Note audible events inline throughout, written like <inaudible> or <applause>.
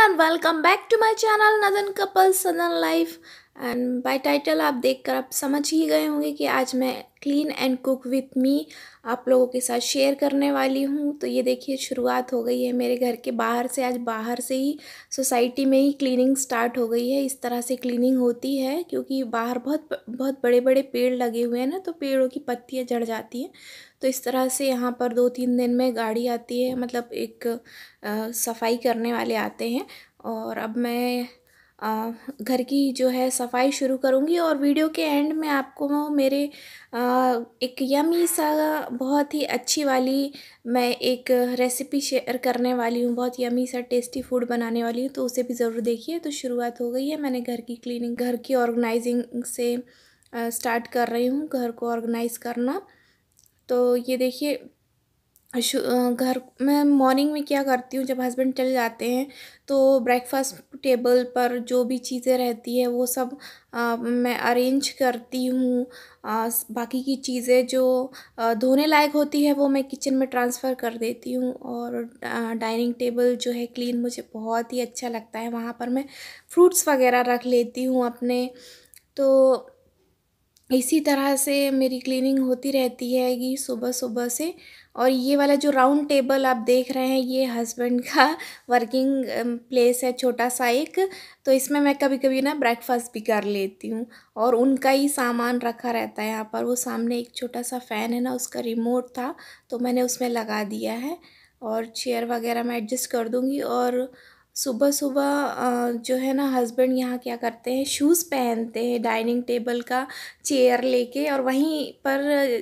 and welcome back to my channel Nathan Couple's Southern Life and by title आप देखकर आप समझ ही गए होंगे कि आज मैं clean and cook with me आप लोगों के साथ शेयर करने वाली हूँ तो ये देखिए शुरुआत हो गई है मेरे घर के बाहर से आज बाहर से ही सोसाइटी में ही क्लीनिंग स्टार्ट हो गई है इस तरह से क्लीनिंग होती है क्योंकि बाहर बहुत बहुत बड़े बड़े पेड़ लगे हुए हैं ना तो पेड़ों की पत्तियाँ जड़ जाती हैं तो इस तरह से यहाँ पर दो तीन दिन में गाड़ी आती है मतलब एक आ, सफाई करने वाले आते हैं और अब मैं घर की जो है सफाई शुरू करूँगी और वीडियो के एंड में आपको मेरे एक यमी सा बहुत ही अच्छी वाली मैं एक रेसिपी शेयर करने वाली हूँ बहुत यमी सा टेस्टी फूड बनाने वाली हूँ तो उसे भी ज़रूर देखिए तो शुरुआत हो गई है मैंने घर की क्लीनिंग घर की ऑर्गेनाइजिंग से स्टार्ट कर रही हूँ घर को ऑर्गेनाइज़ करना तो ये देखिए घर मैं मॉर्निंग में क्या करती हूँ जब हस्बैंड चले जाते हैं तो ब्रेकफास्ट टेबल पर जो भी चीज़ें रहती है वो सब आ, मैं अरेंज करती हूँ बाकी की चीज़ें जो धोने लायक होती है वो मैं किचन में ट्रांसफ़र कर देती हूँ और डाइनिंग टेबल जो है क्लीन मुझे बहुत ही अच्छा लगता है वहाँ पर मैं फ्रूट्स वगैरह रख लेती हूँ अपने तो इसी तरह से मेरी क्लीनिंग होती रहती है कि सुबह सुबह से और ये वाला जो राउंड टेबल आप देख रहे हैं ये हस्बैंड <laughs> का वर्किंग प्लेस um, है छोटा सा एक तो इसमें मैं कभी कभी ना ब्रेकफास्ट भी कर लेती हूँ और उनका ही सामान रखा रहता है यहाँ पर वो सामने एक छोटा सा फ़ैन है ना उसका रिमोट था तो मैंने उसमें लगा दिया है और चेयर वगैरह मैं एडजस्ट कर दूँगी और सुबह सुबह जो है ना हस्बैंड यहाँ क्या करते हैं शूज़ पहनते हैं डाइनिंग टेबल का चेयर लेके और वहीं पर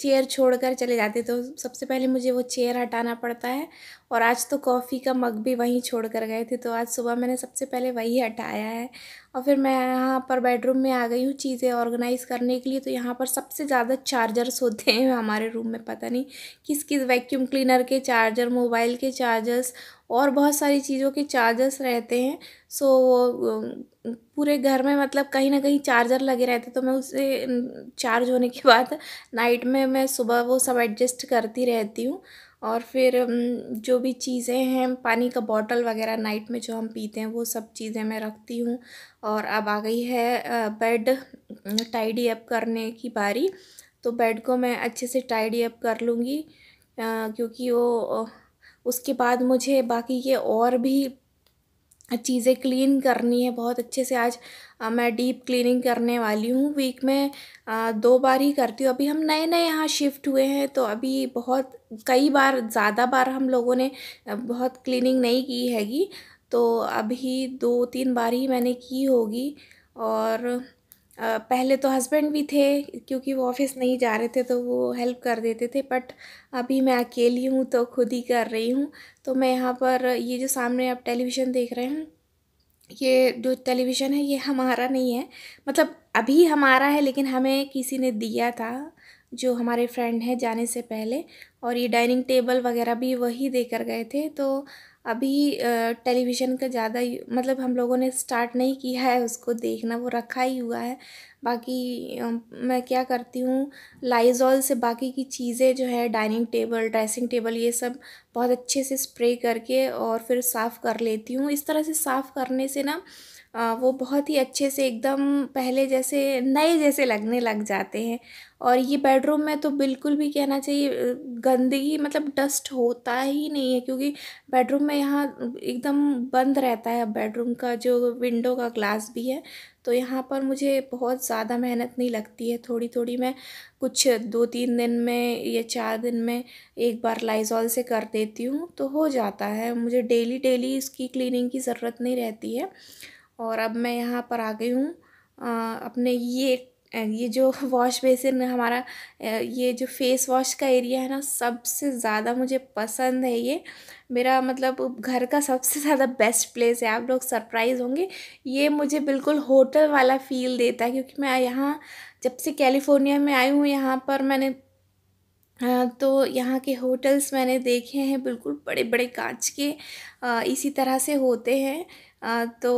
चेयर छोड़कर चले जाते तो सबसे पहले मुझे वो चेयर हटाना पड़ता है और आज तो कॉफ़ी का मग भी वहीं छोड़ कर गए थे तो आज सुबह मैंने सबसे पहले वही हटाया है और फिर मैं यहाँ पर बेडरूम में आ गई हूँ चीज़ें ऑर्गेनाइज़ करने के लिए तो यहाँ पर सबसे ज़्यादा चार्जर्स होते हैं हमारे रूम में पता नहीं किस किस वैक्यूम क्लीनर के चार्जर मोबाइल के चार्जर्स और बहुत सारी चीज़ों के चार्जर्स रहते हैं सो वो पूरे घर में मतलब कहीं ना कहीं चार्जर लगे रहते तो मैं उसे चार्ज होने के बाद नाइट में मैं सुबह वो सब एडजस्ट करती रहती हूँ और फिर जो भी चीज़ें हैं पानी का बॉटल वगैरह नाइट में जो हम पीते हैं वो सब चीज़ें मैं रखती हूँ और अब आ गई है बेड टाइडी अप करने की बारी तो बेड को मैं अच्छे से टाइडी अप कर लूँगी क्योंकि वो उसके बाद मुझे बाकी ये और भी चीज़ें क्लीन करनी है बहुत अच्छे से आज आ, मैं डीप क्लीनिंग करने वाली हूँ वीक में आ, दो बार ही करती हूँ अभी हम नए नए यहाँ शिफ्ट हुए हैं तो अभी बहुत कई बार ज़्यादा बार हम लोगों ने बहुत क्लीनिंग नहीं की हैगी तो अभी दो तीन बार ही मैंने की होगी और पहले तो हस्बैंड भी थे क्योंकि वो ऑफिस नहीं जा रहे थे तो वो हेल्प कर देते थे बट अभी मैं अकेली हूँ तो खुद ही कर रही हूँ तो मैं यहाँ पर ये जो सामने आप टेलीविज़न देख रहे हैं ये जो टेलीविज़न है ये हमारा नहीं है मतलब अभी हमारा है लेकिन हमें किसी ने दिया था जो हमारे फ्रेंड हैं जाने से पहले और ये डाइनिंग टेबल वगैरह भी वही देकर गए थे तो अभी टेलीविज़न का ज़्यादा मतलब हम लोगों ने स्टार्ट नहीं किया है उसको देखना वो रखा ही हुआ है बाकी मैं क्या करती हूँ लाइजॉल से बाकी की चीज़ें जो है डाइनिंग टेबल ड्रेसिंग टेबल ये सब बहुत अच्छे से स्प्रे करके और फिर साफ़ कर लेती हूँ इस तरह से साफ़ करने से ना वो बहुत ही अच्छे से एकदम पहले जैसे नए जैसे लगने लग जाते हैं और ये बेडरूम में तो बिल्कुल भी कहना चाहिए गंदगी मतलब डस्ट होता ही नहीं है क्योंकि बेडरूम में यहाँ एकदम बंद रहता है बेडरूम का जो विंडो का ग्लास भी है तो यहाँ पर मुझे बहुत ज़्यादा मेहनत नहीं लगती है थोड़ी थोड़ी मैं कुछ दो तीन दिन में या चार दिन में एक बार लाइजॉल से कर देती हूँ तो हो जाता है मुझे डेली डेली इसकी क्लीनिंग की ज़रूरत नहीं रहती है और अब मैं यहाँ पर आ गई हूँ अपने ये ये जो वॉश बेसिन हमारा ये जो फेस वॉश का एरिया है ना सबसे ज़्यादा मुझे पसंद है ये मेरा मतलब घर का सबसे ज़्यादा बेस्ट प्लेस है आप लोग सरप्राइज होंगे ये मुझे बिल्कुल होटल वाला फील देता है क्योंकि मैं यहाँ जब से कैलिफोर्निया में आई हूँ यहाँ पर मैंने तो यहाँ के होटल्स मैंने देखे हैं बिल्कुल बड़े बड़े कांच के इसी तरह से होते हैं तो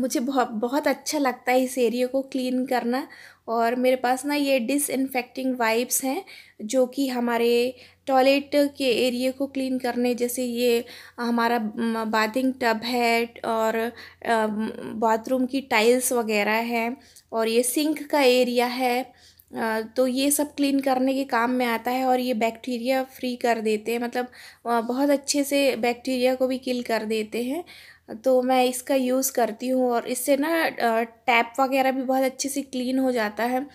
मुझे बहुत अच्छा लगता है इस एरिया को क्लीन करना और मेरे पास ना ये डिसइनफेक्टिंग वाइप्स हैं जो कि हमारे टॉयलेट के एरिया को क्लीन करने जैसे ये हमारा बाथिंग टब है और बाथरूम की टाइल्स वगैरह है और ये सिंक का एरिया है तो ये सब क्लीन करने के काम में आता है और ये बैक्टीरिया फ्री कर देते हैं मतलब बहुत अच्छे से बैक्टीरिया को भी किल कर देते हैं तो मैं इसका यूज़ करती हूँ और इससे ना टैप वगैरह भी बहुत अच्छे से क्लीन हो जाता है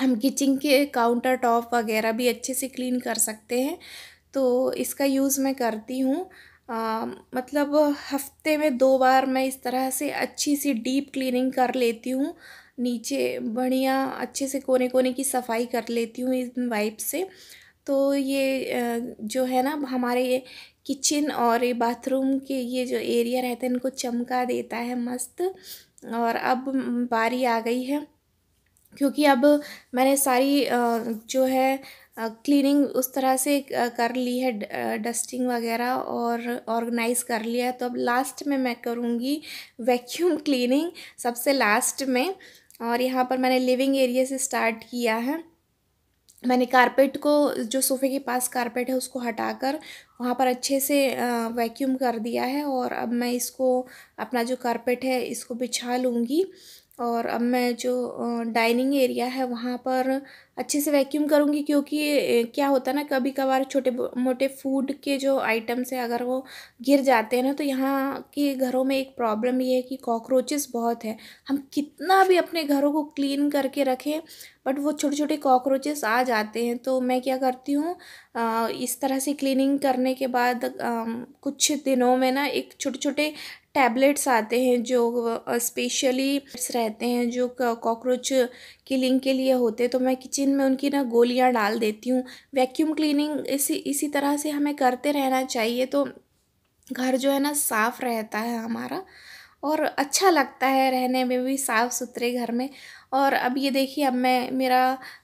हम किचन के काउंटर टॉप वगैरह भी अच्छे से क्लीन कर सकते हैं तो इसका यूज़ मैं करती हूँ मतलब हफ्ते में दो बार मैं इस तरह से अच्छी सी डीप क्लीनिंग कर लेती हूँ नीचे बढ़िया अच्छे से कोने कोने की सफाई कर लेती हूँ इन वाइप से तो ये जो है ना हमारे किचन और ये बाथरूम के ये जो एरिया रहते हैं इनको चमका देता है मस्त और अब बारी आ गई है क्योंकि अब मैंने सारी जो है क्लीनिंग उस तरह से कर ली है डस्टिंग वगैरह और ऑर्गेनाइज कर लिया है तो अब लास्ट में मैं करूँगी वैक्यूम क्लीनिंग सबसे लास्ट में और यहाँ पर मैंने लिविंग एरिया से स्टार्ट किया है मैंने कारपेट को जो सोफ़े के पास कारपेट है उसको हटाकर वहाँ पर अच्छे से वैक्यूम कर दिया है और अब मैं इसको अपना जो कारपेट है इसको बिछा लूँगी और अब मैं जो डाइनिंग एरिया है वहाँ पर अच्छे से वैक्यूम करूँगी क्योंकि क्या होता है ना कभी कभार छोटे मोटे फूड के जो आइटम्स हैं अगर वो गिर जाते हैं ना तो यहाँ के घरों में एक प्रॉब्लम ये है कि कॉकरोचेस बहुत है हम कितना भी अपने घरों को क्लीन करके रखें बट वो छोटे छोटे कॉकरोचेस आ जाते हैं तो मैं क्या करती हूँ इस तरह से क्लीनिंग करने के बाद आ, कुछ दिनों में ना एक छोटे छोटे टैबलेट्स आते हैं जो स्पेशली रहते हैं जो कॉकरोच किलिंग के लिए होते हैं तो मैं किचन जिनमें उनकी ना गोलियाँ डाल देती हूँ वैक्यूम क्लीनिंग इसी इसी तरह से हमें करते रहना चाहिए तो घर जो है ना साफ़ रहता है हमारा और अच्छा लगता है रहने में भी साफ़ सुथरे घर में और अब ये देखिए अब मैं मेरा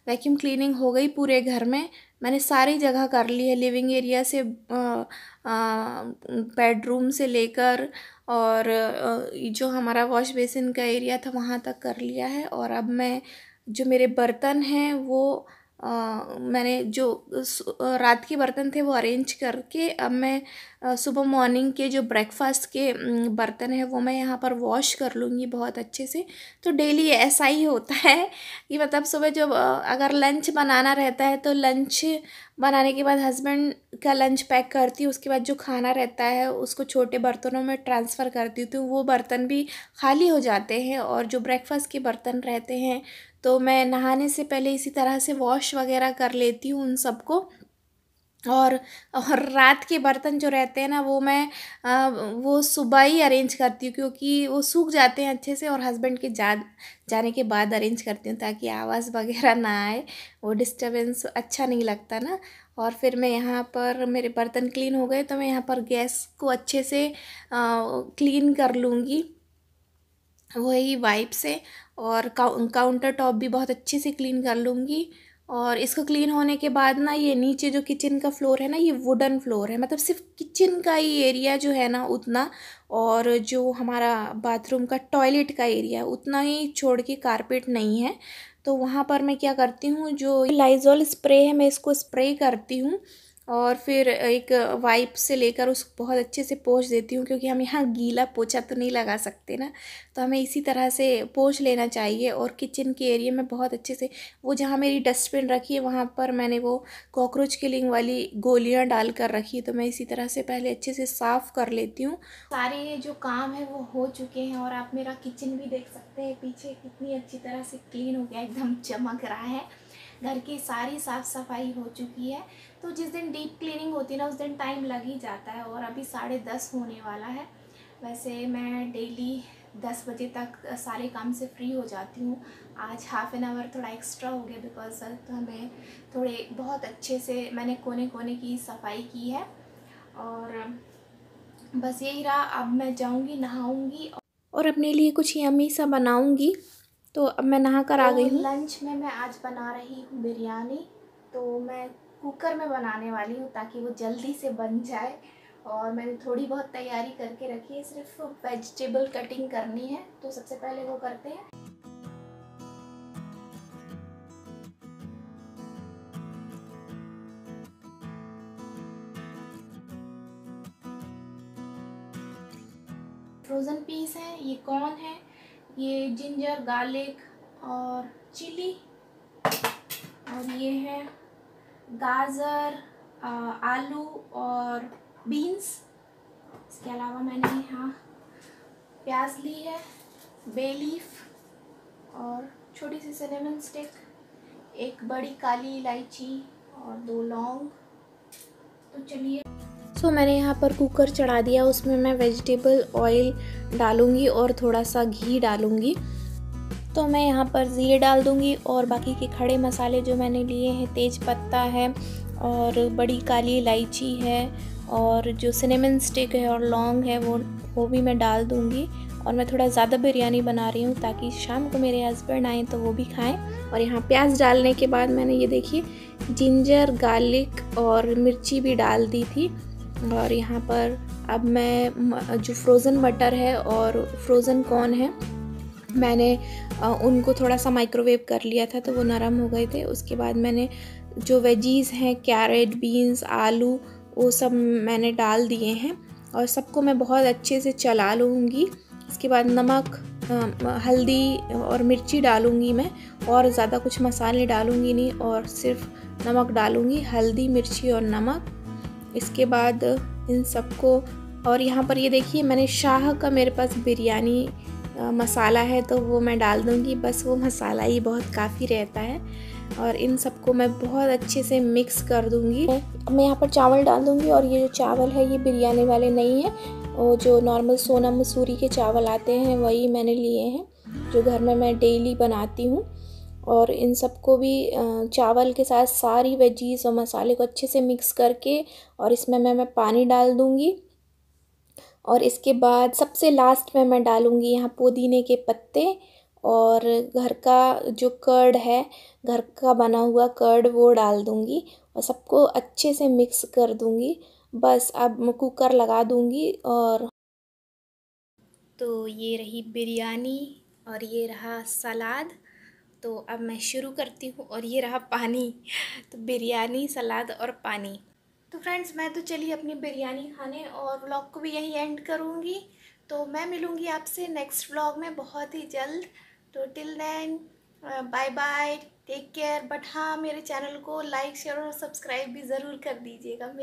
वैक्यूम क्लीनिंग हो गई पूरे घर में मैंने सारी जगह कर ली है लिविंग एरिया से बेडरूम से लेकर और जो हमारा वॉश बेसिन का एरिया था वहाँ तक कर लिया है और अब मैं जो मेरे बर्तन हैं वो मैंने जो रात के बर्तन थे वो अरेंज करके अब मैं सुबह मॉर्निंग के जो ब्रेकफास्ट के बर्तन हैं वो मैं यहाँ पर वॉश कर लूँगी बहुत अच्छे से तो डेली ऐसा ही होता है कि मतलब सुबह जो अगर लंच बनाना रहता है तो लंच बनाने के बाद हस्बैंड का लंच पैक करती हूँ उसके बाद जो खाना रहता है उसको छोटे बर्तनों में ट्रांसफ़र करती हूँ तो वो बर्तन भी खाली हो जाते हैं और जो ब्रेकफास्ट के बर्तन रहते हैं तो मैं नहाने से पहले इसी तरह से वॉश वगैरह कर लेती हूँ उन सबको और और रात के बर्तन जो रहते हैं ना वो मैं आ, वो सुबह ही अरेंज करती हूँ क्योंकि वो सूख जाते हैं अच्छे से और हस्बैंड के जा जाने के बाद अरेंज करती हूँ ताकि आवाज़ <laughs> वगैरह ना आए वो डिस्टरबेंस अच्छा नहीं लगता ना और फिर मैं यहाँ पर मेरे बर्तन क्लीन हो गए तो मैं यहाँ पर गैस को अच्छे से आ, क्लीन कर लूँगी वही वाइप से और काउंटर टॉप भी बहुत अच्छे से क्लीन कर लूँगी और इसको क्लीन होने के बाद ना ये नीचे जो किचन का फ्लोर है ना ये वुडन फ्लोर है मतलब सिर्फ किचन का ही एरिया जो है ना उतना और जो हमारा बाथरूम का टॉयलेट का एरिया उतना ही छोड़ के कारपेट नहीं है तो वहाँ पर मैं क्या करती हूँ जो लाइजॉल स्प्रे है मैं इसको स्प्रे करती हूँ और फिर एक वाइप से लेकर उस बहुत अच्छे से पोछ देती हूँ क्योंकि हम यहाँ गीला पोछा तो नहीं लगा सकते ना तो हमें इसी तरह से पोछ लेना चाहिए और किचन के एरिया में बहुत अच्छे से वो जहाँ मेरी डस्टबिन रखी है वहाँ पर मैंने वो कॉकरोच किलिंग वाली गोलियाँ डाल कर रखी तो मैं इसी तरह से पहले अच्छे से साफ़ कर लेती हूँ सारे जो काम है वो हो चुके हैं और आप मेरा किचन भी देख सकते हैं पीछे कितनी अच्छी तरह से क्लीन हो गया एकदम चमक रहा है घर की सारी साफ़ सफाई हो चुकी है तो जिस दिन डीप क्लीनिंग होती है ना उस दिन टाइम लग ही जाता है और अभी साढ़े दस होने वाला है वैसे मैं डेली दस बजे तक सारे काम से फ्री हो जाती हूँ आज हाफ़ एन आवर थोड़ा एक्स्ट्रा हो गया बिकॉज तो हमें थोड़े बहुत अच्छे से मैंने कोने कोने की सफाई की है और बस यही रहा अब मैं जाऊँगी नहाऊँगी और अपने लिए कुछ यमी सा बनाऊँगी तो अब मैं नहा कर तो आ गई हूँ लंच में मैं आज बना रही हूँ बिरयानी तो मैं कुकर में बनाने वाली हूँ ताकि वो जल्दी से बन जाए और मैंने थोड़ी बहुत तैयारी करके रखी है सिर्फ वेजिटेबल कटिंग करनी है तो सबसे पहले वो करते हैं फ्रोज़न पीस है ये कॉर्न है ये जिंजर गार्लिक और चिली और ये है गाजर आलू और बीन्स इसके अलावा मैंने यहाँ प्याज ली है बे लीफ और छोटी सी सिनेमन स्टिक एक बड़ी काली इलायची और दो लौंग तो चलिए सो तो so, मैंने यहाँ पर कुकर चढ़ा दिया उसमें मैं वेजिटेबल ऑयल डालूँगी और थोड़ा सा घी डालूँगी तो मैं यहाँ पर ज़ीरे डाल दूँगी और बाकी के खड़े मसाले जो मैंने लिए हैं तेज पत्ता है और बड़ी काली इलायची है और जो सिनेमन स्टिक है और लौंग है वो वो भी मैं डाल दूँगी और मैं थोड़ा ज़्यादा बिरयानी बना रही हूँ ताकि शाम को मेरे हस्बैंड आएँ तो वो भी खाएँ और यहाँ प्याज डालने के बाद मैंने ये देखिए जिंजर गार्लिक और मिर्ची भी डाल दी थी और यहाँ पर अब मैं जो फ्रोज़न मटर है और फ्रोज़न कॉर्न है मैंने उनको थोड़ा सा माइक्रोवेव कर लिया था तो वो नरम हो गए थे उसके बाद मैंने जो वेजीज़ हैं कैरेट बीन्स आलू वो सब मैंने डाल दिए हैं और सबको मैं बहुत अच्छे से चला लूँगी इसके बाद नमक हल्दी और मिर्ची डालूँगी मैं और ज़्यादा कुछ मसाले डालूँगी नहीं और सिर्फ नमक डालूँगी हल्दी मिर्ची और नमक इसके बाद इन सबको और यहाँ पर ये देखिए मैंने शाह का मेरे पास बिरयानी मसाला है तो वो मैं डाल दूँगी बस वो मसाला ही बहुत काफ़ी रहता है और इन सबको मैं बहुत अच्छे से मिक्स कर दूँगी मैं यहाँ पर चावल डाल दूँगी और ये जो चावल है ये बिरयानी वाले नहीं हैं वो जो नॉर्मल सोना मसूरी के चावल आते हैं वही मैंने लिए हैं जो घर में मैं डेली बनाती हूँ और इन सबको भी चावल के साथ सारी वेजीज़ और मसाले को अच्छे से मिक्स करके और इसमें मैं मैं पानी डाल दूँगी और इसके बाद सबसे लास्ट में मैं डालूँगी यहाँ पुदीने के पत्ते और घर का जो कर्ड है घर का बना हुआ कर्ड वो डाल दूँगी और सबको अच्छे से मिक्स कर दूँगी बस अब कुकर लगा दूँगी और तो ये रही बिरयानी और ये रहा सलाद तो अब मैं शुरू करती हूँ और ये रहा पानी तो बिरयानी सलाद और पानी तो फ्रेंड्स मैं तो चली अपनी बिरयानी खाने और व्लॉग को भी यहीं एंड करूँगी तो मैं मिलूँगी आपसे नेक्स्ट व्लॉग में बहुत ही जल्द तो till then bye bye take care but हाँ मेरे चैनल को लाइक शेयर और सब्सक्राइब भी ज़रूर कर दीजिएगा